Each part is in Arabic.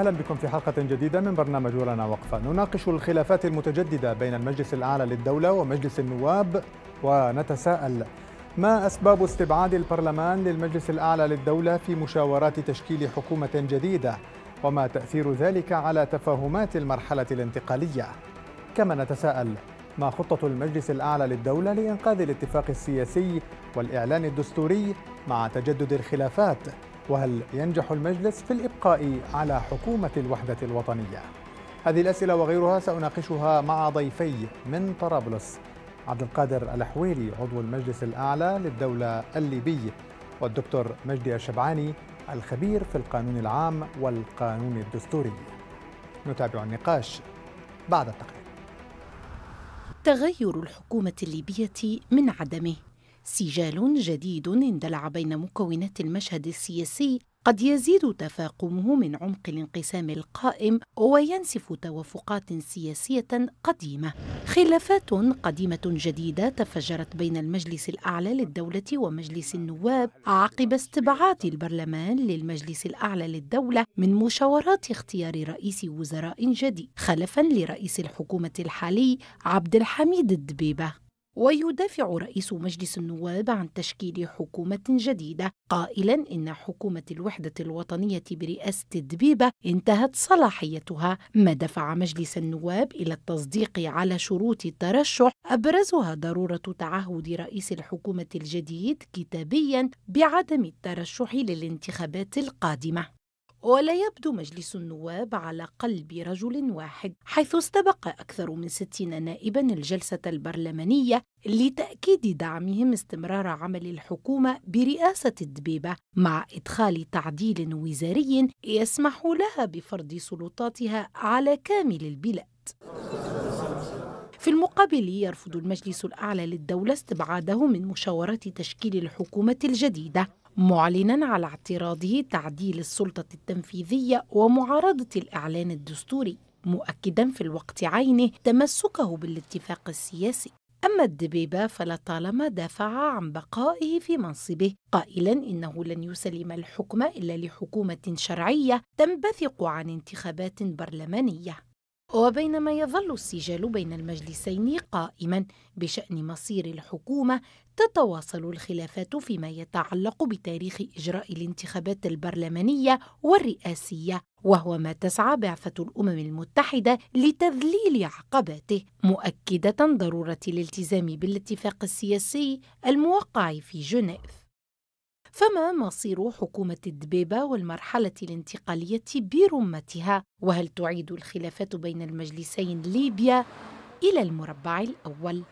أهلا بكم في حلقة جديدة من برنامج ولنا وقفة نناقش الخلافات المتجددة بين المجلس الأعلى للدولة ومجلس النواب ونتساءل ما أسباب استبعاد البرلمان للمجلس الأعلى للدولة في مشاورات تشكيل حكومة جديدة وما تأثير ذلك على تفاهمات المرحلة الانتقالية كما نتساءل ما خطة المجلس الأعلى للدولة لإنقاذ الاتفاق السياسي والإعلان الدستوري مع تجدد الخلافات وهل ينجح المجلس في الإبقاء على حكومة الوحدة الوطنية؟ هذه الأسئلة وغيرها سأناقشها مع ضيفي من طرابلس عبد القادر الحويري عضو المجلس الأعلى للدولة الليبي والدكتور مجدي الشبعاني الخبير في القانون العام والقانون الدستوري نتابع النقاش بعد التقرير تغير الحكومة الليبية من عدمه سجال جديد اندلع بين مكونات المشهد السياسي قد يزيد تفاقمه من عمق الانقسام القائم وينسف توافقات سياسيه قديمه خلافات قديمه جديده تفجرت بين المجلس الاعلى للدوله ومجلس النواب عقب استبعاد البرلمان للمجلس الاعلى للدوله من مشاورات اختيار رئيس وزراء جديد خلفا لرئيس الحكومه الحالي عبد الحميد الدبيبه ويدافع رئيس مجلس النواب عن تشكيل حكومة جديدة قائلا إن حكومة الوحدة الوطنية برئاسة الدبيبة انتهت صلاحيتها ما دفع مجلس النواب إلى التصديق على شروط الترشح أبرزها ضرورة تعهد رئيس الحكومة الجديد كتابيا بعدم الترشح للانتخابات القادمة ولا يبدو مجلس النواب على قلب رجل واحد حيث استبق أكثر من ستين نائبا الجلسة البرلمانية لتأكيد دعمهم استمرار عمل الحكومة برئاسة الدبيبة مع إدخال تعديل وزاري يسمح لها بفرض سلطاتها على كامل البلاد في المقابل يرفض المجلس الأعلى للدولة استبعاده من مشاورات تشكيل الحكومة الجديدة معلنا على اعتراضه تعديل السلطة التنفيذية ومعارضة الإعلان الدستوري مؤكدا في الوقت عينه تمسكه بالاتفاق السياسي أما الدبيبة فلطالما دافع عن بقائه في منصبه قائلا إنه لن يسلم الحكم إلا لحكومة شرعية تنبثق عن انتخابات برلمانية وبينما يظل السجال بين المجلسين قائما بشأن مصير الحكومة تتواصل الخلافات فيما يتعلق بتاريخ إجراء الانتخابات البرلمانية والرئاسية وهو ما تسعى بعثة الأمم المتحدة لتذليل عقباته مؤكدة ضرورة الالتزام بالاتفاق السياسي الموقع في جنيف فما مصير حكومة الدبيبة والمرحلة الانتقالية برمتها وهل تعيد الخلافات بين المجلسين ليبيا إلى المربع الأول؟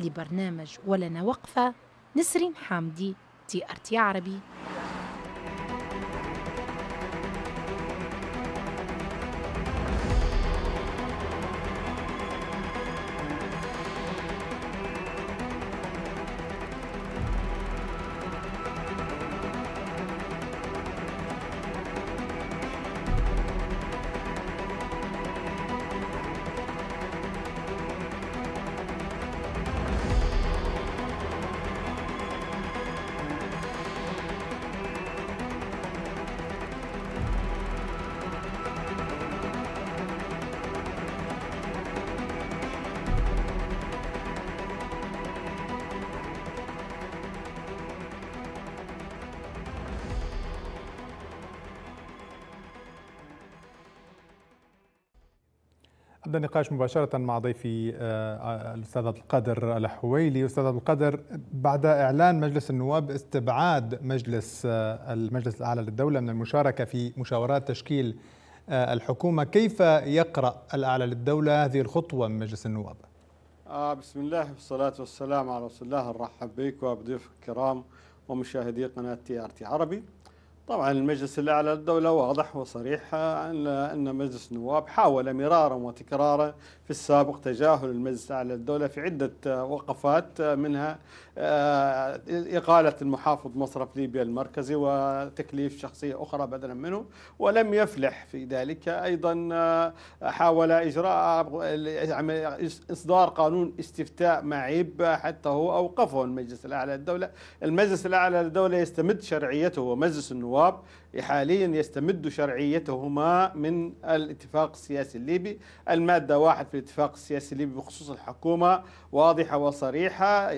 لبرنامج ولنا وقفة نسرين حامدي تي ار تي عربي نبدا النقاش مباشره مع ضيفي آه، الاستاذ عبد القادر الحويلي استاذ عبد القادر بعد اعلان مجلس النواب استبعاد مجلس آه، المجلس الاعلى للدوله من المشاركه في مشاورات تشكيل آه، الحكومه كيف يقرا الاعلى للدوله هذه الخطوه من مجلس النواب آه بسم الله والصلاه والسلام على رسول الله نرحب بك وبضيوفك الكرام ومشاهدي قناه تي ار تي عربي طبعا المجلس الأعلى للدولة واضح وصريح أن ان مجلس النواب حاول مرارا وتكرارا في السابق تجاهل المجلس الأعلى للدولة في عدة وقفات منها آه، إقالة المحافظ مصرف ليبيا المركزي وتكليف شخصية أخرى بدلا منه ولم يفلح في ذلك أيضا آه، حاول إجراء إصدار قانون استفتاء معيب حتى هو أوقفه المجلس الأعلى للدولة المجلس الأعلى للدولة يستمد شرعيته ومجلس النواب النواب حاليا يستمد شرعيتهما من الاتفاق السياسي الليبي المادة واحد في الاتفاق السياسي الليبي بخصوص الحكومة واضحة وصريحة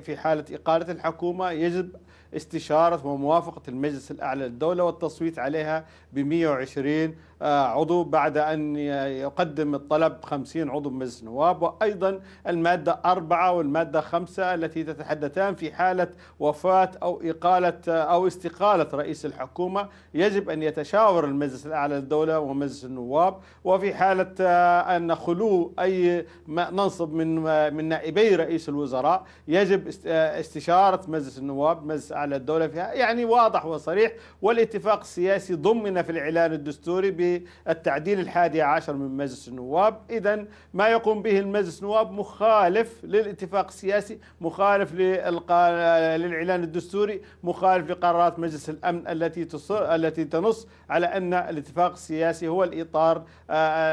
في حالة إقالة الحكومة يجب استشارة وموافقة المجلس الأعلى للدولة والتصويت عليها ب 120 آه، عضو بعد أن يقدم الطلب 50 عضو مجلس النواب وأيضا المادة 4 والمادة 5 التي تتحدثان في حالة وفاة أو إقالة آه، أو استقالة رئيس الحكومة يجب أن يتشاور المجلس الأعلى للدولة ومجلس النواب وفي حالة آه، أن خلو أي منصب من من نائبي رئيس الوزراء يجب استشارة مجلس النواب مجلس على الدولة فيها يعني واضح وصريح والاتفاق السياسي ضمن في الإعلان الدستوري بالتعديل الحادي عشر من مجلس النواب إذا ما يقوم به المجلس النواب مخالف للاتفاق السياسي مخالف للإعلان الدستوري مخالف لقرارات مجلس الأمن التي التي تنص على أن الاتفاق السياسي هو الإطار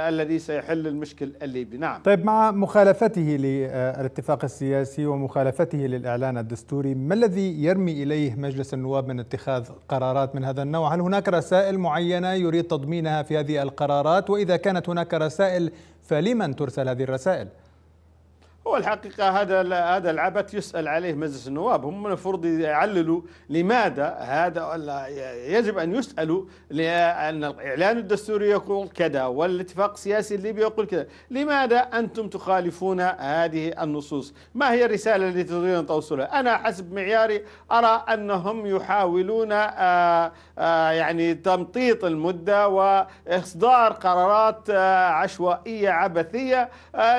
الذي سيحل المشكل الليبي نعم طيب مع مخالفته للاتفاق السياسي ومخالفته للإعلان الدستوري ما الذي يرمي إليه إليه مجلس النواب من اتخاذ قرارات من هذا النوع هل هناك رسائل معينة يريد تضمينها في هذه القرارات وإذا كانت هناك رسائل فلمن ترسل هذه الرسائل؟ هو الحقيقة هذا هذا العبث يسأل عليه مجلس النواب هم المفروض يعللوا لماذا هذا يجب أن يسألوا لأن الإعلان الدستوري يقول كذا والاتفاق السياسي الليبي يقول كذا لماذا أنتم تخالفون هذه النصوص ما هي الرسالة التي تريدون توصلها أنا حسب معياري أرى أنهم يحاولون آه، آه، يعني تمطيط المدة وإصدار قرارات آه، عشوائية عبثية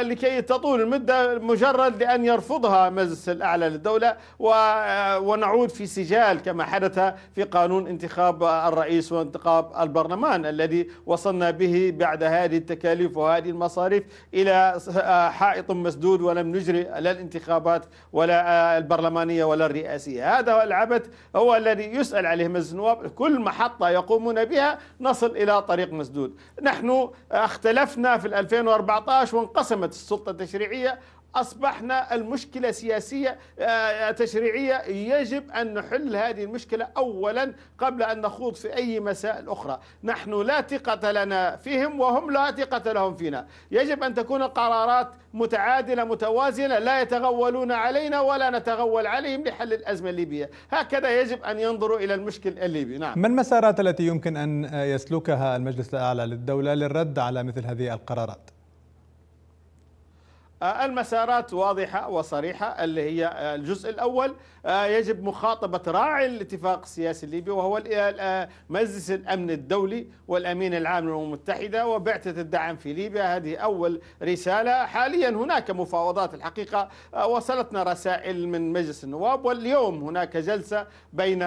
لكي تطول المدة مجرد لأن يرفضها المجلس الأعلى للدولة آه، ونعود في سجال كما حدث في قانون انتخاب الرئيس وانتخاب البرلمان الذي وصلنا به بعد هذه التكاليف وهذه المصاريف إلى آه، حائط مسدود ولم نجري لا الانتخابات ولا آه، البرلمانية ولا الرئاسية هذا العبث هو الذي يسأل عليه مجلس النواب كل محطة يقومون بها نصل إلى طريق مسدود نحن اختلفنا في 2014 وانقسمت السلطة التشريعية أصبحنا المشكلة سياسية آه، تشريعية يجب أن نحل هذه المشكلة أولا قبل أن نخوض في أي مسائل أخرى نحن لا ثقة لنا فيهم وهم لا ثقة لهم فينا يجب أن تكون القرارات متعادلة متوازنة لا يتغولون علينا ولا نتغول عليهم لحل الأزمة الليبية هكذا يجب أن ينظروا إلى المشكل الليبي نعم. ما المسارات التي يمكن أن يسلكها المجلس الأعلى للدولة للرد على مثل هذه القرارات؟ آه، المسارات واضحة وصريحة اللي هي آه، الجزء الأول آه، يجب مخاطبة راعي الاتفاق السياسي الليبي وهو مجلس الأمن الدولي والأمين العام للأمم المتحدة وبعثة الدعم في ليبيا هذه أول رسالة حاليا هناك مفاوضات الحقيقة وصلتنا رسائل من مجلس النواب واليوم هناك جلسة بين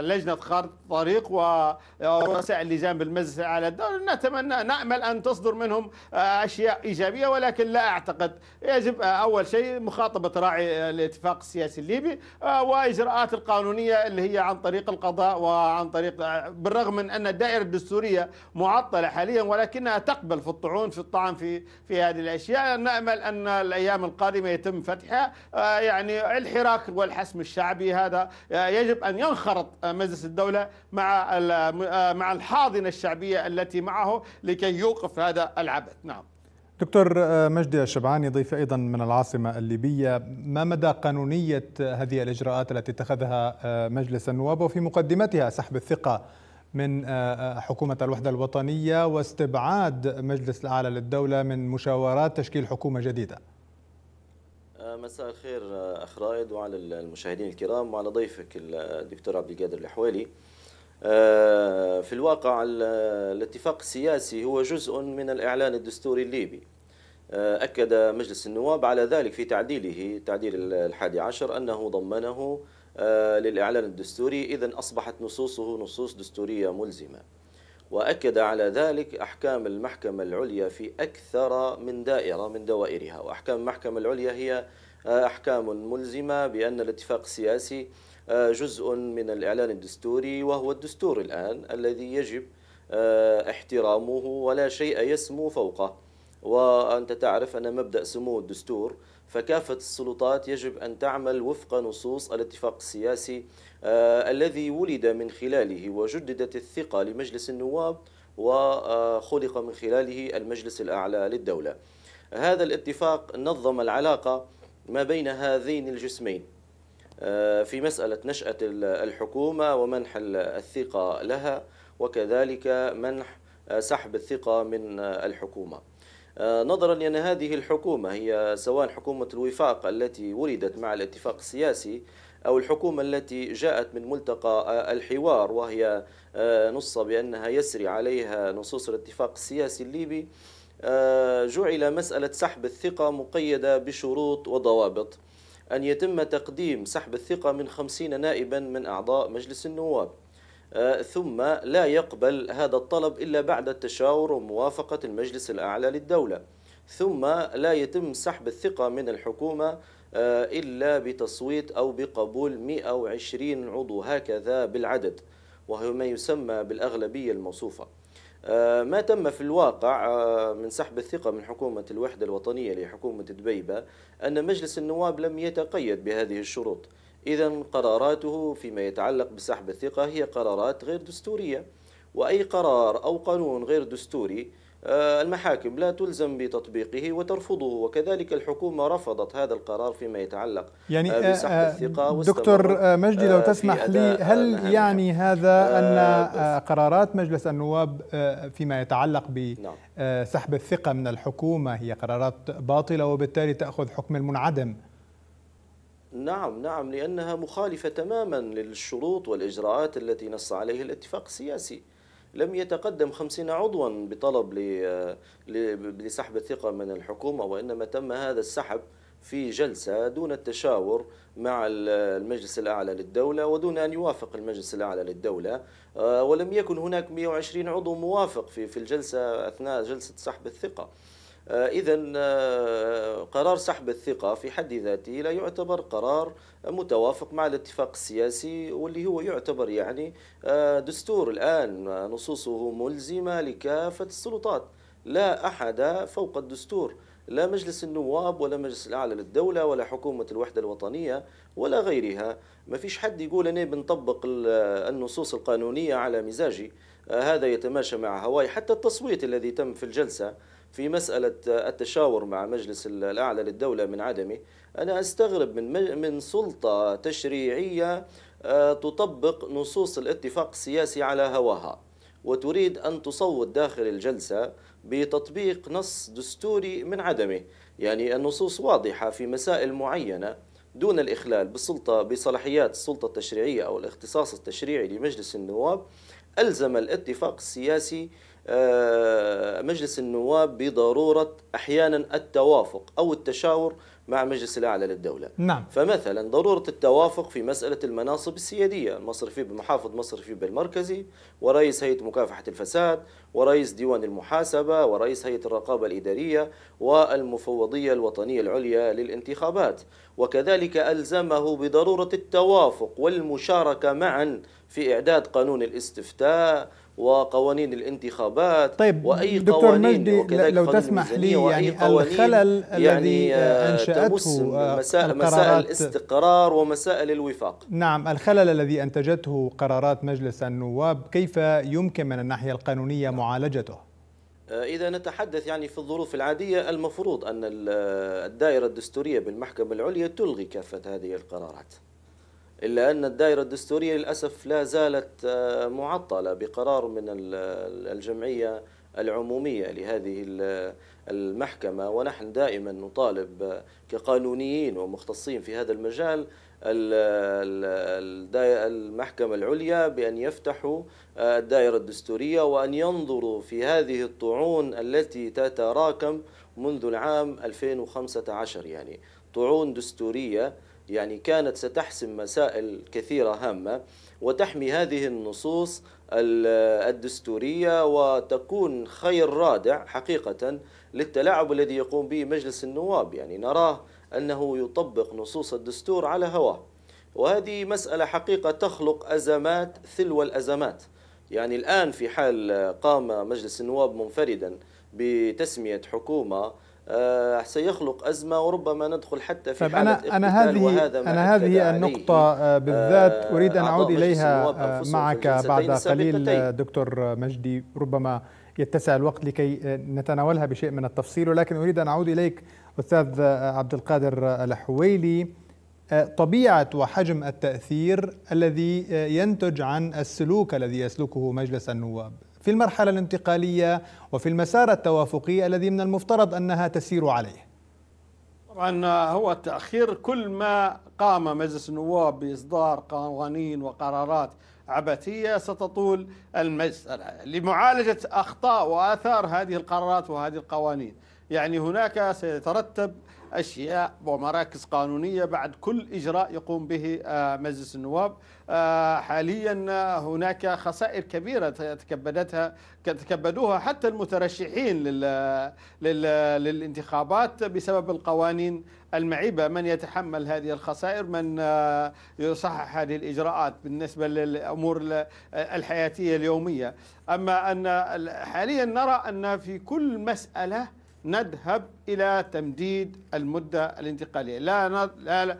لجنة خارطة طريق ورسائل اللجان بالمجلس على الدولة نتمنى نأمل أن تصدر منهم أشياء إيجابية ولكن لا أعتقد يجب أول شيء مخاطبة راعي الاتفاق السياسي الليبي آه، وإجراءات القانونية اللي هي عن طريق القضاء وعن طريق آه، بالرغم من أن الدائرة الدستورية معطلة حاليا ولكنها تقبل في الطعون في الطعن في في هذه الأشياء نأمل أن الأيام القادمة يتم فتحها آه، يعني الحراك والحسم الشعبي هذا يجب أن ينخرط مجلس الدولة مع مع الحاضنة الشعبية التي معه لكي يوقف هذا العبث نعم دكتور آه، مجدي الشبعاني ضيف ايضا من العاصمه الليبيه، ما مدى قانونيه هذه الاجراءات التي اتخذها آه، مجلس النواب وفي مقدمتها سحب الثقه من آه، حكومه الوحده الوطنيه واستبعاد مجلس الاعلى للدوله من مشاورات تشكيل حكومه جديده؟ مساء الخير اخ رائد وعلى المشاهدين الكرام وعلى ضيفك الدكتور عبد القادر الحويلي. آه، في الواقع الاتفاق السياسي هو جزء من الإعلان الدستوري الليبي آه، أكد مجلس النواب على ذلك في تعديله تعديل الحادي عشر أنه ضمنه آه، للإعلان الدستوري إذا أصبحت نصوصه نصوص دستورية ملزمة وأكد على ذلك أحكام المحكمة العليا في أكثر من دائرة من دوائرها وأحكام المحكمة العليا هي أحكام ملزمة بأن الاتفاق السياسي آه، جزء من الإعلان الدستوري وهو الدستور الآن الذي يجب آه، احترامه ولا شيء يسمو فوقه وأنت تعرف أن مبدأ سمو الدستور فكافة السلطات يجب أن تعمل وفق نصوص الاتفاق السياسي آه، الذي ولد من خلاله وجددت الثقة لمجلس النواب وخلق من خلاله المجلس الأعلى للدولة هذا الاتفاق نظم العلاقة ما بين هذين الجسمين آه، في مسألة نشأة الحكومة ومنح الثقة لها وكذلك منح آه، سحب الثقة من آه، الحكومة نظرا لأن هذه الحكومة هي سواء حكومة الوفاق التي ولدت مع الاتفاق السياسي أو الحكومة التي جاءت من ملتقى الحوار وهي نص بأنها يسري عليها نصوص الاتفاق السياسي الليبي جعل مسألة سحب الثقة مقيدة بشروط وضوابط أن يتم تقديم سحب الثقة من خمسين نائبا من أعضاء مجلس النواب آه، ثم لا يقبل هذا الطلب إلا بعد التشاور وموافقة المجلس الأعلى للدولة ثم لا يتم سحب الثقة من الحكومة آه، إلا بتصويت أو بقبول 120 عضو هكذا بالعدد وهو ما يسمى بالأغلبية الموصوفة آه، ما تم في الواقع آه، من سحب الثقة من حكومة الوحدة الوطنية لحكومة دبيبة أن مجلس النواب لم يتقيد بهذه الشروط إذا قراراته فيما يتعلق بسحب الثقة هي قرارات غير دستورية وأي قرار أو قانون غير دستوري آه، المحاكم لا تلزم بتطبيقه وترفضه وكذلك الحكومة رفضت هذا القرار فيما يتعلق يعني آه، بسحب آه، الثقة دكتور مجدي لو تسمح لي هل يعني هذا أن قرارات مجلس النواب فيما يتعلق بسحب نعم. الثقة من الحكومة هي قرارات باطلة وبالتالي تأخذ حكم المنعدم نعم نعم لأنها مخالفة تماما للشروط والإجراءات التي نص عليها الاتفاق السياسي لم يتقدم خمسين عضوا بطلب لسحب الثقة من الحكومة وإنما تم هذا السحب في جلسة دون التشاور مع المجلس الأعلى للدولة ودون أن يوافق المجلس الأعلى للدولة آه، ولم يكن هناك 120 عضو موافق في الجلسة أثناء جلسة سحب الثقة آه، إذا آه، قرار سحب الثقة في حد ذاته لا يعتبر قرار متوافق مع الاتفاق السياسي واللي هو يعتبر يعني آه، دستور الآن نصوصه ملزمة لكافة السلطات لا أحد فوق الدستور لا مجلس النواب ولا مجلس الأعلى للدولة ولا حكومة الوحدة الوطنية ولا غيرها ما فيش حد يقول أنا بنطبق النصوص القانونية على مزاجي هذا يتماشى مع هواي حتى التصويت الذي تم في الجلسة في مسألة التشاور مع مجلس الأعلى للدولة من عدمه أنا أستغرب من, من سلطة تشريعية آه، تطبق نصوص الاتفاق السياسي على هواها وتريد أن تصوت داخل الجلسة بتطبيق نص دستوري من عدمه يعني النصوص واضحة في مسائل معينة دون الإخلال بالسلطة بصلاحيات السلطة التشريعية أو الاختصاص التشريعي لمجلس النواب ألزم الاتفاق السياسي آه، مجلس النواب بضرورة أحيانا التوافق أو التشاور مع مجلس الأعلى للدولة نعم. فمثلا ضرورة التوافق في مسألة المناصب السيادية المصرفي بمحافظ مصرفي بالمركزي ورئيس هيئة مكافحة الفساد ورئيس ديوان المحاسبة ورئيس هيئة الرقابة الإدارية والمفوضية الوطنية العليا للانتخابات وكذلك ألزمه بضرورة التوافق والمشاركة معا في إعداد قانون الاستفتاء وقوانين الانتخابات طيب واي دكتور قوانين مجدي وكذلك لو تسمح لي يعني الخلل الذي يعني انشاته آه، آه، آه، مسائل, مسائل الاستقرار ومسائل الوفاق نعم الخلل الذي انتجته قرارات مجلس النواب كيف يمكن من الناحيه القانونيه نعم. معالجته إذا نتحدث يعني في الظروف العادية المفروض أن الدائرة الدستورية بالمحكمة العليا تلغي كافة هذه القرارات إلا أن الدائرة الدستورية للأسف لا زالت آه، معطلة بقرار من الجمعية العمومية لهذه المحكمة ونحن دائما نطالب كقانونيين ومختصين في هذا المجال المحكمة العليا بأن يفتحوا آه، الدائرة الدستورية وأن ينظروا في هذه الطعون التي تتراكم منذ العام 2015 يعني طعون دستورية يعني كانت ستحسم مسائل كثيرة هامة وتحمي هذه النصوص الدستورية وتكون خير رادع حقيقة للتلاعب الذي يقوم به مجلس النواب يعني نراه أنه يطبق نصوص الدستور على هواه وهذه مسألة حقيقة تخلق أزمات ثلو الأزمات يعني الآن في حال قام مجلس النواب منفردا بتسمية حكومة آه، سيخلق أزمة وربما ندخل حتى في حالة أنا, أنا هذه وهذا أنا هذه النقطة آه، آه، بالذات أريد أن أعود إليها معك بعد قليل دكتور مجدي ربما يتسع الوقت لكي نتناولها بشيء من التفصيل ولكن أريد أن أعود إليك أستاذ عبد القادر الحويلي طبيعة وحجم التأثير الذي ينتج عن السلوك الذي يسلكه مجلس النواب في المرحلة الانتقالية وفي المسار التوافقي الذي من المفترض أنها تسير عليه طبعا هو التأخير كل ما قام مجلس النواب بإصدار قوانين وقرارات عبثية ستطول المسألة لمعالجة أخطاء وآثار هذه القرارات وهذه القوانين يعني هناك سيترتب أشياء ومراكز قانونية بعد كل إجراء يقوم به آه، مجلس النواب آه، حاليا آه، هناك خسائر كبيرة تكبدتها تكبدوها حتى المترشحين لل للانتخابات بسبب القوانين المعيبة من يتحمل هذه الخسائر من يصحح هذه الإجراءات بالنسبة للأمور الحياتية اليومية أما أن حاليا نرى أن في كل مسألة نذهب إلى تمديد المدة الانتقالية لا, نض... لا, لا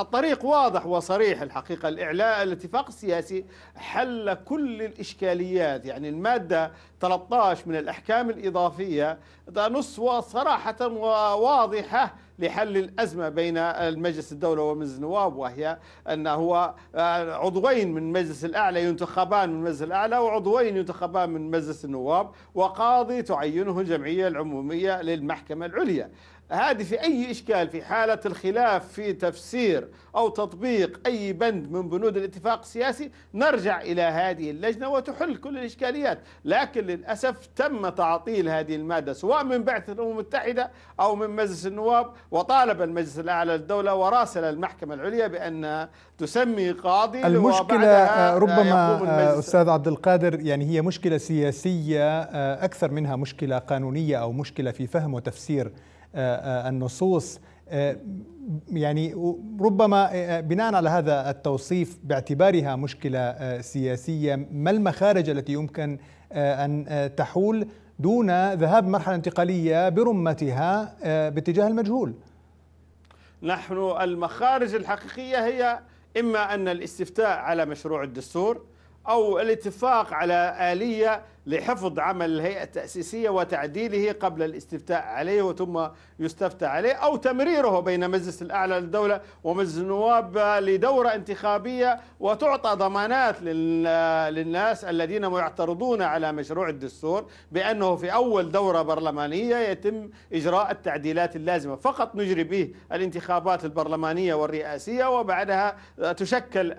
الطريق واضح وصريح الحقيقة الإعلاء الاتفاق السياسي حل كل الإشكاليات يعني المادة 13 من الأحكام الإضافية نص صراحة وواضحة لحل الأزمة بين المجلس الدولة ومجلس النواب وهي أن هو آه، عضوين من المجلس الأعلى ينتخبان من المجلس الأعلى وعضوين ينتخبان من مجلس النواب وقاضي تعينه الجمعية العمومية للمحكمة العليا هذه في أي إشكال في حالة الخلاف في تفسير أو تطبيق أي بند من بنود الاتفاق السياسي نرجع إلى هذه اللجنة وتحل كل الإشكاليات لكن للأسف تم تعطيل هذه المادة سواء من بعثة الأمم المتحدة أو من مجلس النواب وطالب المجلس الأعلى للدولة وراسل المحكمة العليا بأن تسمي قاضي المشكلة آه، ربما آه، أستاذ عبد القادر يعني هي مشكلة سياسية آه، أكثر منها مشكلة قانونية أو مشكلة في فهم وتفسير آه، آه، النصوص آه، يعني ربما بناء على هذا التوصيف باعتبارها مشكله سياسيه ما المخارج التي يمكن ان تحول دون ذهاب مرحله انتقاليه برمتها باتجاه المجهول نحن المخارج الحقيقيه هي اما ان الاستفتاء على مشروع الدستور او الاتفاق على اليه لحفظ عمل الهيئة التأسيسية وتعديله قبل الاستفتاء عليه وثم يستفتى عليه أو تمريره بين مجلس الأعلى للدولة ومجلس النواب لدورة انتخابية وتعطى ضمانات للناس الذين يعترضون على مشروع الدستور بأنه في أول دورة برلمانية يتم إجراء التعديلات اللازمة فقط نجري به الانتخابات البرلمانية والرئاسية وبعدها تشكل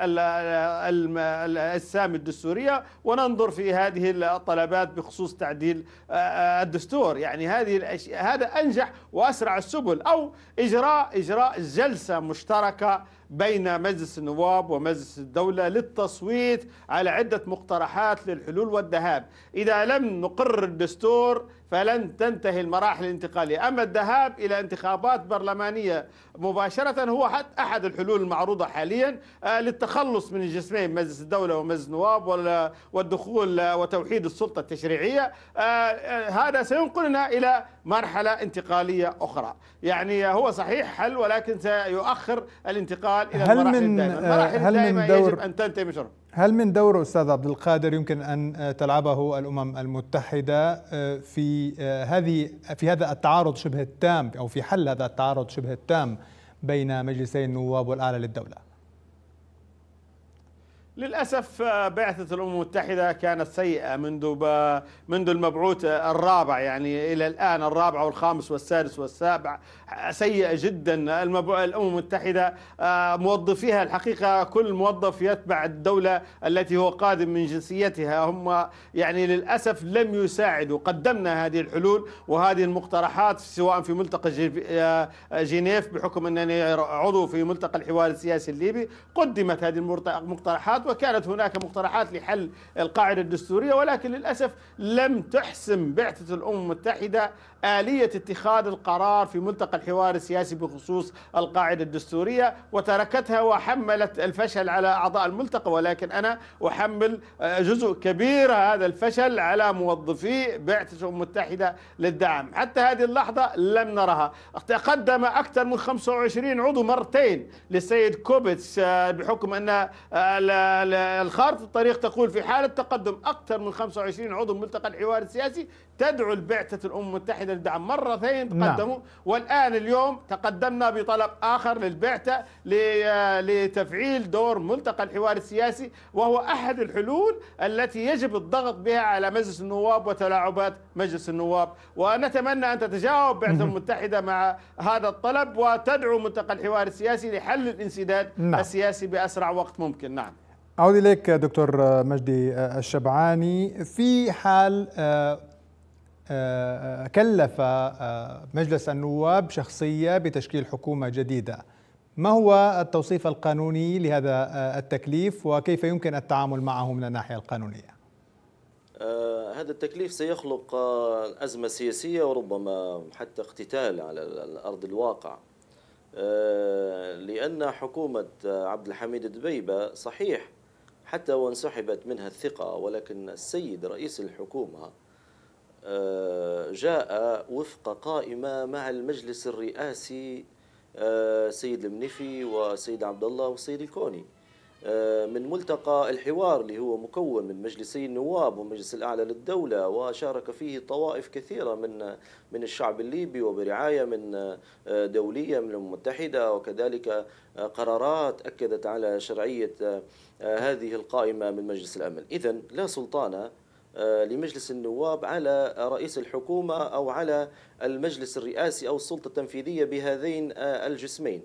السام الدستورية وننظر في هذه الطلبات طلبات بخصوص تعديل آه، آه، الدستور يعني هذه الأشياء هذا أنجح وأسرع السبل أو إجراء إجراء جلسة مشتركة بين مجلس النواب ومجلس الدولة للتصويت على عدة مقترحات للحلول والذهاب إذا لم نقر الدستور فلن تنتهي المراحل الانتقالية أما الذهاب إلى انتخابات برلمانية مباشرة هو حتى أحد الحلول المعروضة حاليا آه، للتخلص من الجسمين مجلس الدولة ومجلس النواب والدخول آه، وتوحيد السلطة التشريعية آه، هذا سينقلنا إلى مرحلة انتقالية أخرى يعني هو صحيح حل ولكن سيؤخر الانتقال إلى المراحل الدائمة المراحل الدائمة يجب أن تنتهي مشروع هل من دور استاذ عبد القادر يمكن ان آه، تلعبه الامم المتحده آه، في آه، هذه في هذا التعارض شبه التام او في حل هذا التعارض شبه التام بين مجلسي النواب والاعلى للدوله؟ للأسف آه، بعثة الأمم المتحدة كانت سيئة منذ منذ المبعوث الرابع يعني إلى الآن الرابع والخامس والسادس والسابع سيئة جدا الأمم المتحدة آه، موظفيها الحقيقة كل موظف يتبع الدولة التي هو قادم من جنسيتها هم يعني للأسف لم يساعدوا قدمنا هذه الحلول وهذه المقترحات سواء في ملتقى آه، جنيف بحكم أنني عضو في ملتقى الحوار السياسي الليبي قدمت هذه المقترحات وكانت هناك مقترحات لحل القاعدة الدستورية ولكن للأسف لم تحسم بعثة الأمم المتحدة آلية اتخاذ القرار في ملتقى الحوار السياسي بخصوص القاعدة الدستورية وتركتها وحملت الفشل على أعضاء الملتقى ولكن أنا أحمل آه، جزء كبير هذا الفشل على موظفي بعثة الأمم المتحدة للدعم حتى هذه اللحظة لم نرها تقدم أكثر من 25 عضو مرتين للسيد كوبيتس آه، بحكم أن آه، الخارطة الطريق تقول في حالة تقدم أكثر من 25 عضو ملتقى الحوار السياسي تدعو البعثة الأمم المتحدة للدعم مرتين نعم. تقدموا نعم. والآن اليوم تقدمنا بطلب آخر للبعثة آه، لتفعيل دور ملتقى الحوار السياسي وهو أحد الحلول التي يجب الضغط بها على مجلس النواب وتلاعبات مجلس النواب ونتمنى أن تتجاوب بعثة المتحدة مع هذا الطلب وتدعو ملتقى الحوار السياسي لحل الانسداد نعم. السياسي بأسرع وقت ممكن نعم أعود إليك دكتور مجدي الشبعاني في حال آه، آه، كلف آه، مجلس النواب شخصية بتشكيل حكومة جديدة ما هو التوصيف القانوني لهذا آه، التكليف وكيف يمكن التعامل معه من الناحية القانونية؟ هذا التكليف سيخلق أزمة سياسية وربما حتى اقتتال على الأرض الواقع لأن حكومة عبد الحميد دبيبة صحيح حتى وانسحبت منها الثقة ولكن السيد رئيس الحكومة آه، جاء وفق قائمة مع المجلس الرئاسي آه، سيد المنفي وسيد عبد الله والسيد الكوني آه، من ملتقى الحوار اللي هو مكون من مجلسي النواب والمجلس الاعلى للدوله وشارك فيه طوائف كثيره من من الشعب الليبي وبرعايه من دوليه من الامم المتحده وكذلك قرارات اكدت على شرعيه هذه القائمه من مجلس الامن، اذا لا سلطان آه، لمجلس النواب على رئيس الحكومة أو على المجلس الرئاسي أو السلطة التنفيذية بهذين آه، الجسمين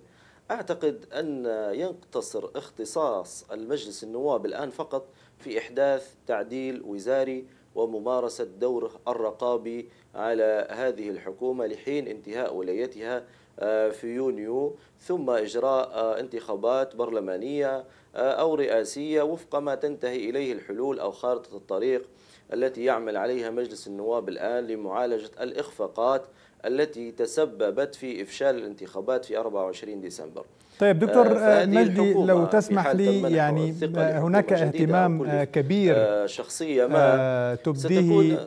أعتقد أن يقتصر اختصاص المجلس النواب الآن فقط في إحداث تعديل وزاري وممارسة دوره الرقابي على هذه الحكومة لحين انتهاء ولايتها آه، في يونيو ثم إجراء انتخابات برلمانية أو رئاسية وفق ما تنتهي إليه الحلول أو خارطة الطريق التي يعمل عليها مجلس النواب الآن لمعالجة الإخفاقات التي تسببت في إفشال الانتخابات في 24 ديسمبر طيب دكتور آه، مجدي لو تسمح لي يعني هناك اهتمام آه، كبير آه، شخصية ما تبديه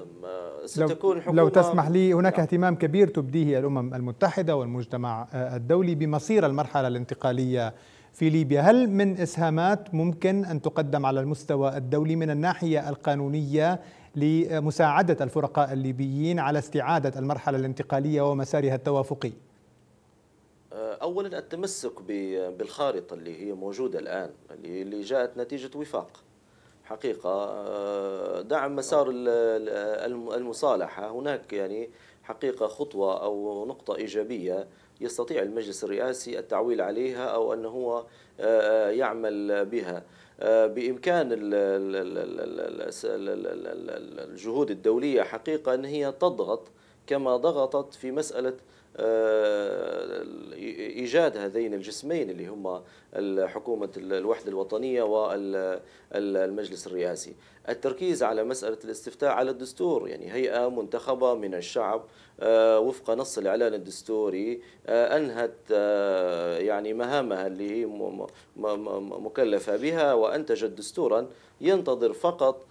ستكون حكومة لو تسمح لي هناك نعم. اهتمام كبير تبديه الأمم المتحدة والمجتمع الدولي بمصير المرحلة الانتقالية في ليبيا هل من إسهامات ممكن أن تقدم على المستوى الدولي من الناحية القانونية لمساعدة الفرقاء الليبيين على استعادة المرحلة الانتقالية ومسارها التوافقي أه، أولا التمسك بالخارطة اللي هي موجودة الآن اللي جاءت نتيجة وفاق حقيقة أه، دعم مسار المصالحة هناك يعني حقيقة خطوة أو نقطة إيجابية يستطيع المجلس الرئاسي التعويل عليها أو أن هو آه، آه، يعمل بها بإمكان الجهود الدولية حقيقة أن هي تضغط كما ضغطت في مسألة آه، ايجاد هذين الجسمين اللي هما حكومه الوحده الوطنيه والمجلس الرئاسي التركيز على مساله الاستفتاء على الدستور يعني هيئه منتخبه من الشعب آه، وفق نص الاعلان الدستوري آه، انهت يعني مهامها اللي هي مكلفه بها وانتجت دستورا ينتظر فقط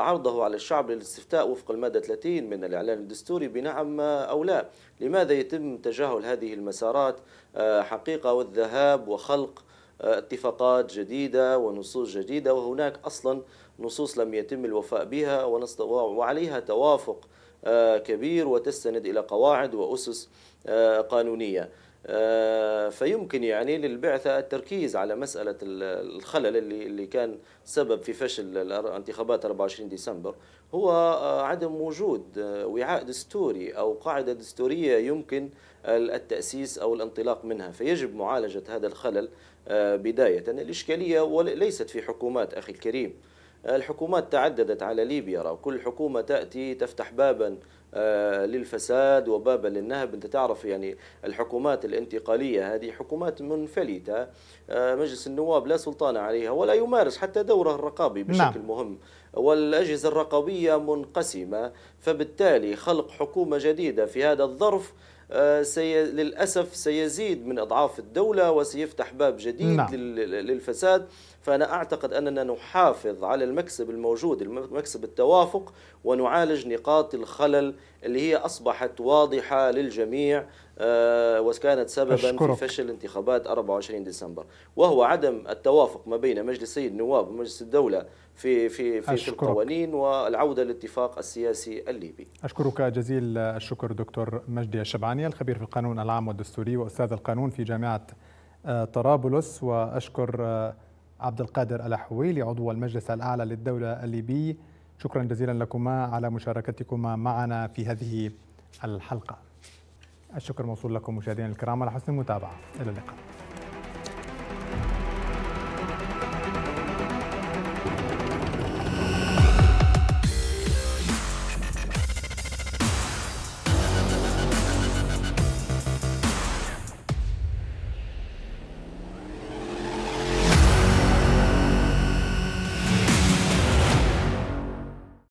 عرضه على الشعب للاستفتاء وفق المادة 30 من الإعلان الدستوري بنعم أو لا لماذا يتم تجاهل هذه المسارات آه، حقيقة والذهاب وخلق آه، اتفاقات جديدة ونصوص جديدة وهناك أصلا نصوص لم يتم الوفاء بها وعليها توافق آه، كبير وتستند إلى قواعد وأسس قانونية آه، فيمكن يعني للبعثة التركيز على مسألة الخلل اللي اللي كان سبب في فشل انتخابات 24 ديسمبر هو آه، عدم وجود آه، وعاء دستوري أو قاعدة دستورية يمكن التأسيس أو الانطلاق منها فيجب معالجة هذا الخلل بداية الإشكالية ليست في حكومات أخي الكريم الحكومات تعددت على ليبيا كل حكومة تأتي تفتح بابا آه، للفساد وبابا للنهب انت تعرف يعني الحكومات الانتقالية هذه حكومات منفلتة آه، مجلس النواب لا سلطان عليها ولا يمارس حتى دوره الرقابي نعم. بشكل نعم. مهم والأجهزة الرقابية منقسمة فبالتالي خلق حكومة جديدة في هذا الظرف آه، سي... للأسف سيزيد من أضعاف الدولة وسيفتح باب جديد نعم. لل... للفساد فأنا أعتقد أننا نحافظ على المكسب الموجود المكسب التوافق ونعالج نقاط الخلل اللي هي أصبحت واضحة للجميع آه، وكانت سببا أشكرك. في فشل انتخابات 24 ديسمبر وهو عدم التوافق ما بين مجلسي النواب ومجلس الدولة في في في, في القوانين والعودة للاتفاق السياسي الليبي أشكرك جزيل الشكر دكتور مجدي الشبعاني الخبير في القانون العام والدستوري وأستاذ القانون في جامعة آه، طرابلس وأشكر آه، عبد القادر الحويلي عضو المجلس الأعلى للدولة الليبي شكرا جزيلا لكما على مشاركتكما معنا في هذه الحلقة الشكر موصول لكم مشاهدينا الكرام على حسن المتابعة إلى اللقاء